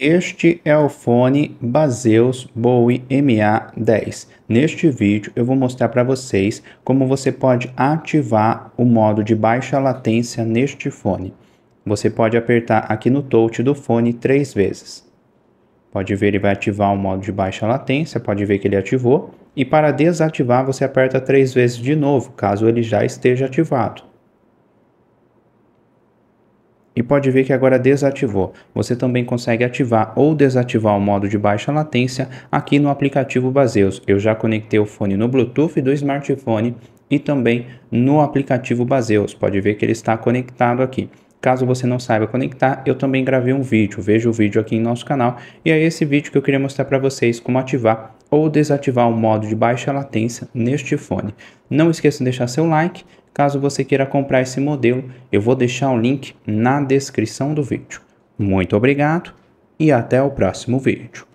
Este é o fone Baseus Bowie MA10. Neste vídeo eu vou mostrar para vocês como você pode ativar o modo de baixa latência neste fone. Você pode apertar aqui no touch do fone três vezes. Pode ver ele vai ativar o modo de baixa latência, pode ver que ele ativou. E para desativar você aperta três vezes de novo, caso ele já esteja ativado. E pode ver que agora desativou. Você também consegue ativar ou desativar o modo de baixa latência aqui no aplicativo Baseus. Eu já conectei o fone no Bluetooth do smartphone e também no aplicativo Baseus. Pode ver que ele está conectado aqui. Caso você não saiba conectar, eu também gravei um vídeo, veja o vídeo aqui em nosso canal. E é esse vídeo que eu queria mostrar para vocês como ativar ou desativar o modo de baixa latência neste fone. Não esqueça de deixar seu like, caso você queira comprar esse modelo, eu vou deixar o link na descrição do vídeo. Muito obrigado e até o próximo vídeo.